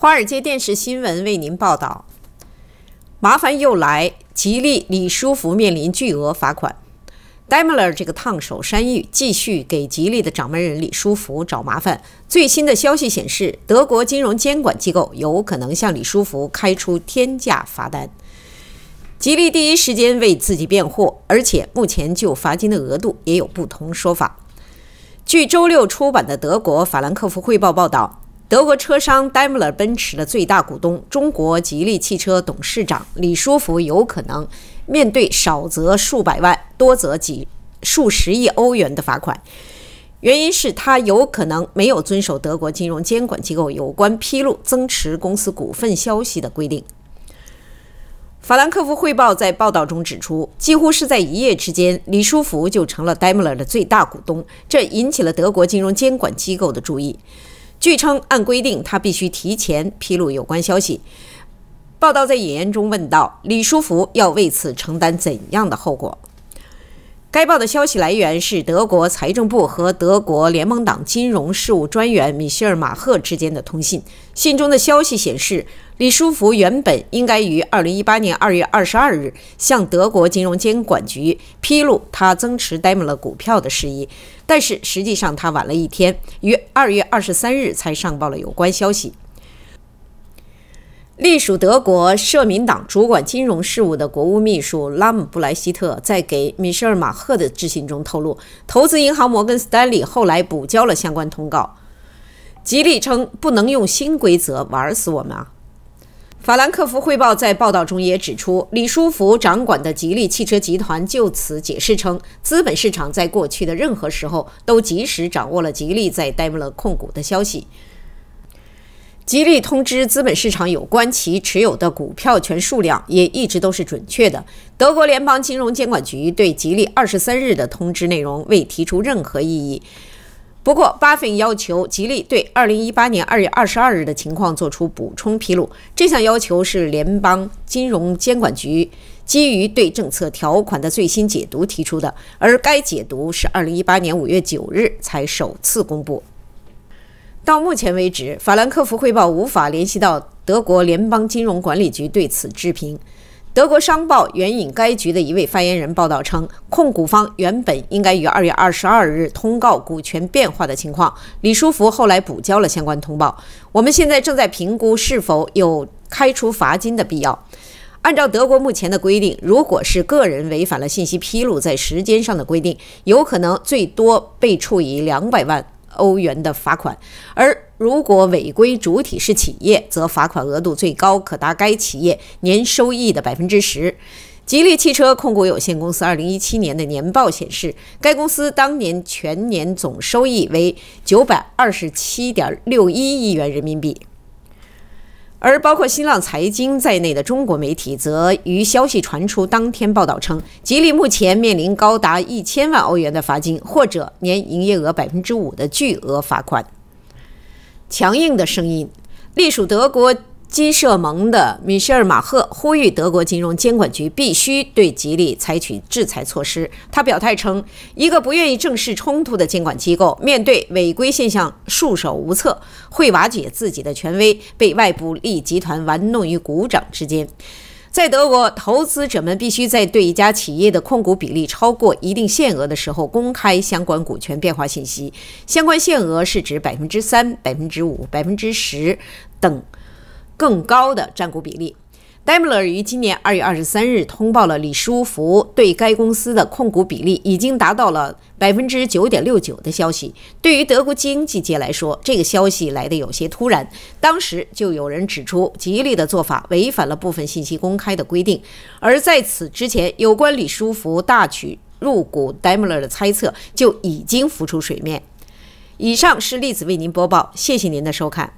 华尔街电视新闻为您报道：麻烦又来，吉利李书福面临巨额罚款。Daimler 这个烫手山芋继续给吉利的掌门人李书福找麻烦。最新的消息显示，德国金融监管机构有可能向李书福开出天价罚单。吉利第一时间为自己辩护，而且目前就罚金的额度也有不同说法。据周六出版的德国《法兰克福汇报》报道。德国车商戴姆勒奔驰的最大股东、中国吉利汽车董事长李书福有可能面对少则数百万、多则几数十亿欧元的罚款，原因是他有可能没有遵守德国金融监管机构有关披露增持公司股份消息的规定。法兰克福汇报在报道中指出，几乎是在一夜之间，李书福就成了戴姆勒的最大股东，这引起了德国金融监管机构的注意。据称，按规定，他必须提前披露有关消息。报道在引言中问道：“李书福要为此承担怎样的后果？”该报的消息来源是德国财政部和德国联盟党金融事务专员米歇尔·马赫之间的通信。信中的消息显示，李书福原本应该于二零一八年二月二十二日向德国金融监管局披露他增持戴姆勒股票的事宜，但是实际上他晚了一天，于二月二十三日才上报了有关消息。隶属德国社民党主管金融事务的国务秘书拉姆布莱希特在给米歇尔马赫的致信中透露，投资银行摩根斯丹利后来补交了相关通告。吉利称不能用新规则玩死我们啊！法兰克福汇报在报道中也指出，李书福掌管的吉利汽车集团就此解释称，资本市场在过去的任何时候都及时掌握了吉利在戴姆勒控股的消息。吉利通知资本市场有关其持有的股票权数量，也一直都是准确的。德国联邦金融监管局对吉利二十三日的通知内容未提出任何异议。不过，巴芬要求吉利对二零一八年二月二十二日的情况作出补充披露。这项要求是联邦金融监管局基于对政策条款的最新解读提出的，而该解读是二零一八年五月九日才首次公布。到目前为止，法兰克福汇报无法联系到德国联邦金融管理局对此置评。德国商报援引该局的一位发言人报道称，控股方原本应该于二月二十二日通告股权变化的情况，李书福后来补交了相关通报。我们现在正在评估是否有开处罚金的必要。按照德国目前的规定，如果是个人违反了信息披露在时间上的规定，有可能最多被处以两百万。欧元的罚款，而如果违规主体是企业，则罚款额度最高可达该企业年收益的百分之十。吉利汽车控股有限公司2017年的年报显示，该公司当年全年总收益为927.61亿元人民币。而包括新浪财经在内的中国媒体则于消息传出当天报道称，吉利目前面临高达一千万欧元的罚金，或者年营业额百分之五的巨额罚款。强硬的声音，隶属德国。金社盟的米歇尔·马赫呼吁德国金融监管局必须对吉利采取制裁措施。他表态称：“一个不愿意正视冲突的监管机构，面对违规现象束手无策，会瓦解自己的权威，被外部利益集团玩弄于股掌之间。”在德国，投资者们必须在对一家企业的控股比例超过一定限额的时候，公开相关股权变化信息。相关限额是指百分之三、百分之五、百分之十等。更高的占股比例。戴姆勒于今年二月二十三日通报了李书福对该公司的控股比例已经达到了百分之九点六九的消息。对于德国经济界来说，这个消息来得有些突然。当时就有人指出，吉利的做法违反了部分信息公开的规定。而在此之前，有关李书福大举入股戴姆勒的猜测就已经浮出水面。以上是例子为您播报，谢谢您的收看。